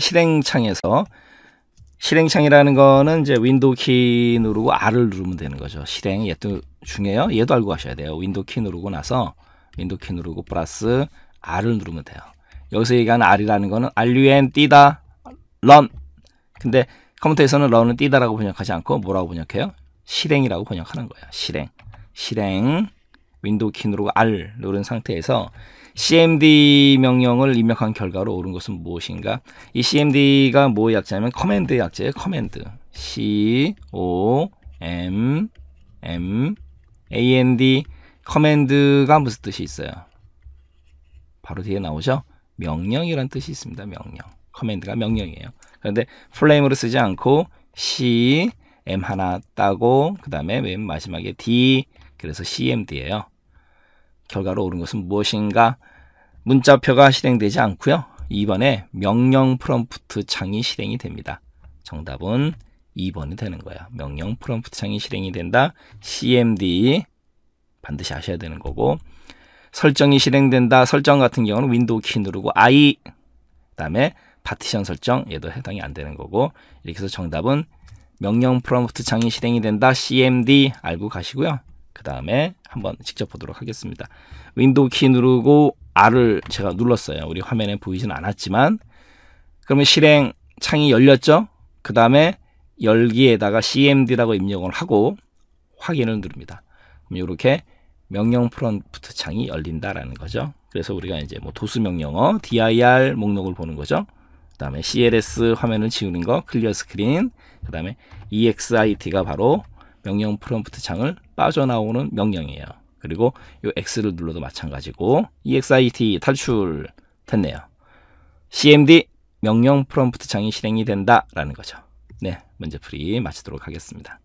실행창에서 실행창이라는 거는 이제 윈도우 키 누르고 R을 누르면 되는 거죠. 실행 얘도 중요해요. 얘도 알고 가셔야 돼요. 윈도우 키 누르고 나서 윈도우 키 누르고 플러스 R을 누르면 돼요. 여기서 얘기하는 R이라는 거는 RUN 띠다 런 근데 컴퓨터에서는 런은 띠다라고 번역하지 않고 뭐라고 번역해요? 실행이라고 번역하는 거예요. 실행. 실행 윈도우 키 누르고 R 누른 상태에서 CMD 명령을 입력한 결과로 옳은 것은 무엇인가? 이 CMD가 뭐의 약자냐면 커맨드 약자예요. 커맨드. C O M M A N D 커맨드가 무슨 뜻이 있어요? 바로 뒤에 나오죠. 명령이란 뜻이 있습니다. 명령. 커맨드가 명령이에요. 그런데 플레임으로 쓰지 않고 C M 하나 따고 그 다음에 맨 마지막에 D 그래서 CMD예요. 결과로 옳은 것은 무엇인가? 문자표가 실행되지 않고요. 2번에 명령 프롬프트 창이 실행이 됩니다. 정답은 2번이 되는 거예요 명령 프롬프트 창이 실행이 된다. CMD 반드시 아셔야 되는 거고 설정이 실행된다. 설정 같은 경우는 윈도우 키 누르고 I 그다음에 파티션 설정 얘도 해당이 안 되는 거고 이렇게 해서 정답은 명령 프롬프트 창이 실행이 된다. CMD 알고 가시고요. 그 다음에 한번 직접 보도록 하겠습니다. 윈도우 키 누르고 R을 제가 눌렀어요. 우리 화면에 보이진 않았지만 그러면 실행 창이 열렸죠? 그 다음에 열기에다가 cmd라고 입력을 하고 확인을 누릅니다. 그럼 이렇게 명령 프롬프트 창이 열린다라는 거죠. 그래서 우리가 이제 뭐 도수 명령어, dir 목록을 보는 거죠. 그 다음에 cls 화면을 지우는 거, 클리어 스크린, 그 다음에 exit가 바로 명령 프롬프트 창을 빠져나오는 명령이에요. 그리고 이 X를 눌러도 마찬가지고 EXIT 탈출 됐네요. CMD 명령 프롬프트 창이 실행이 된다라는 거죠. 네, 문제 풀이 마치도록 하겠습니다.